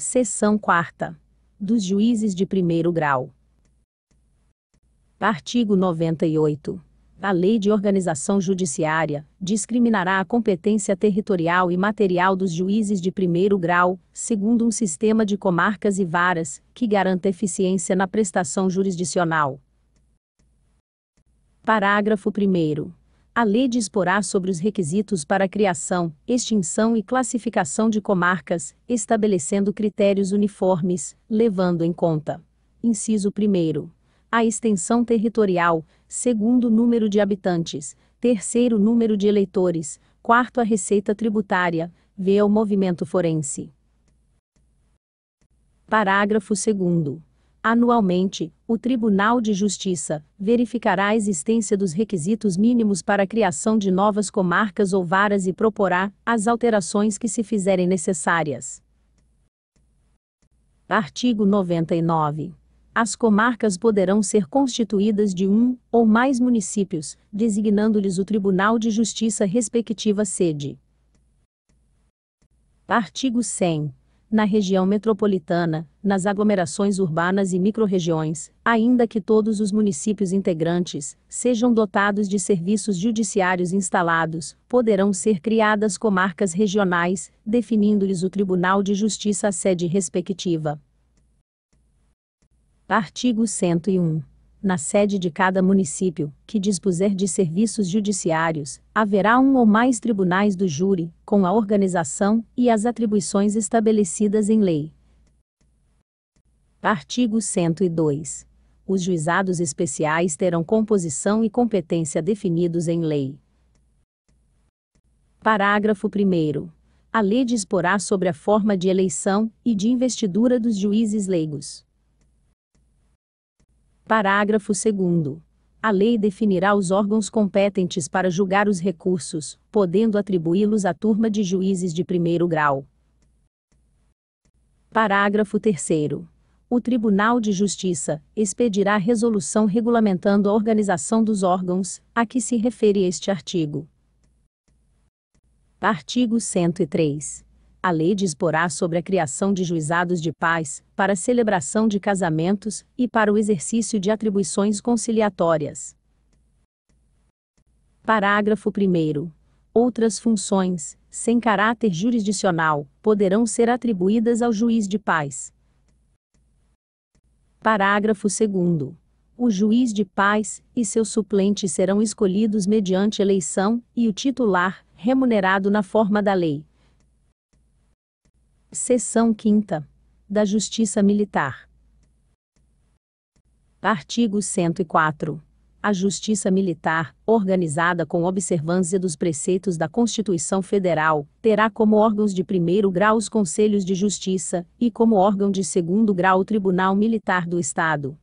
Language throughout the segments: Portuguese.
Seção 4. Dos juízes de primeiro grau. Artigo 98. A Lei de Organização Judiciária discriminará a competência territorial e material dos juízes de primeiro grau, segundo um sistema de comarcas e varas, que garanta eficiência na prestação jurisdicional. Parágrafo 1 a lei disporá sobre os requisitos para a criação, extinção e classificação de comarcas, estabelecendo critérios uniformes, levando em conta: inciso 1. A extensão territorial, segundo o número de habitantes, terceiro número de eleitores, quarto a receita tributária, vê o movimento forense. Parágrafo 2 Anualmente, o Tribunal de Justiça verificará a existência dos requisitos mínimos para a criação de novas comarcas ou varas e proporá as alterações que se fizerem necessárias. Artigo 99. As comarcas poderão ser constituídas de um ou mais municípios, designando-lhes o Tribunal de Justiça respectiva sede. Artigo 100 na região metropolitana, nas aglomerações urbanas e microrregiões, ainda que todos os municípios integrantes sejam dotados de serviços judiciários instalados, poderão ser criadas comarcas regionais, definindo-lhes o Tribunal de Justiça a sede respectiva. Artigo 101 na sede de cada município, que dispuser de serviços judiciários, haverá um ou mais tribunais do júri, com a organização e as atribuições estabelecidas em lei. Artigo 102. Os juizados especiais terão composição e competência definidos em lei. Parágrafo 1. A lei disporá sobre a forma de eleição e de investidura dos juízes leigos. Parágrafo 2. A lei definirá os órgãos competentes para julgar os recursos, podendo atribuí-los à turma de juízes de primeiro grau. Parágrafo 3. O Tribunal de Justiça expedirá resolução regulamentando a organização dos órgãos a que se refere este artigo. Artigo 103. A lei disporá sobre a criação de juizados de paz, para celebração de casamentos e para o exercício de atribuições conciliatórias. Parágrafo 1. Outras funções, sem caráter jurisdicional, poderão ser atribuídas ao juiz de paz. Parágrafo 2. O juiz de paz e seu suplente serão escolhidos mediante eleição, e o titular, remunerado na forma da lei. Seção 5 da Justiça Militar. Artigo 104. A Justiça Militar, organizada com observância dos preceitos da Constituição Federal, terá como órgãos de primeiro grau os Conselhos de Justiça e como órgão de segundo grau o Tribunal Militar do Estado.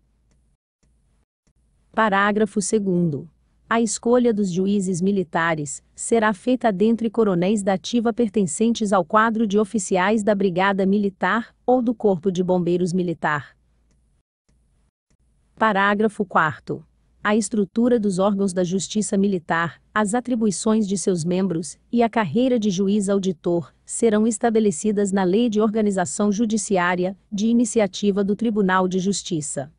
Parágrafo 2 a escolha dos juízes militares será feita dentre coronéis da ativa pertencentes ao quadro de oficiais da Brigada Militar ou do Corpo de Bombeiros Militar. Parágrafo 4. A estrutura dos órgãos da Justiça Militar, as atribuições de seus membros e a carreira de juiz auditor serão estabelecidas na Lei de Organização Judiciária, de iniciativa do Tribunal de Justiça.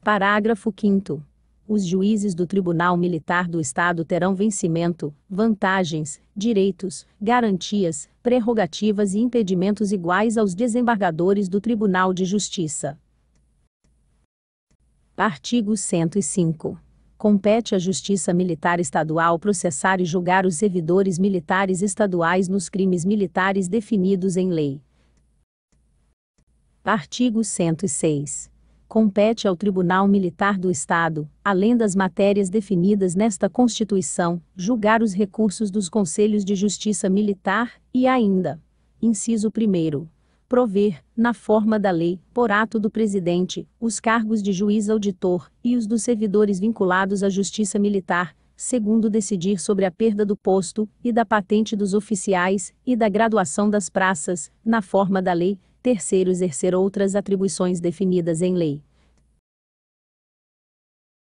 Parágrafo 5 os juízes do Tribunal Militar do Estado terão vencimento, vantagens, direitos, garantias, prerrogativas e impedimentos iguais aos desembargadores do Tribunal de Justiça. Artigo 105. Compete à Justiça Militar Estadual processar e julgar os servidores militares estaduais nos crimes militares definidos em lei. Artigo 106 compete ao Tribunal Militar do Estado, além das matérias definidas nesta Constituição, julgar os recursos dos Conselhos de Justiça Militar e ainda, inciso 1 prover, na forma da lei, por ato do presidente, os cargos de juiz auditor e os dos servidores vinculados à Justiça Militar, segundo decidir sobre a perda do posto e da patente dos oficiais e da graduação das praças, na forma da lei, Terceiro, exercer outras atribuições definidas em lei.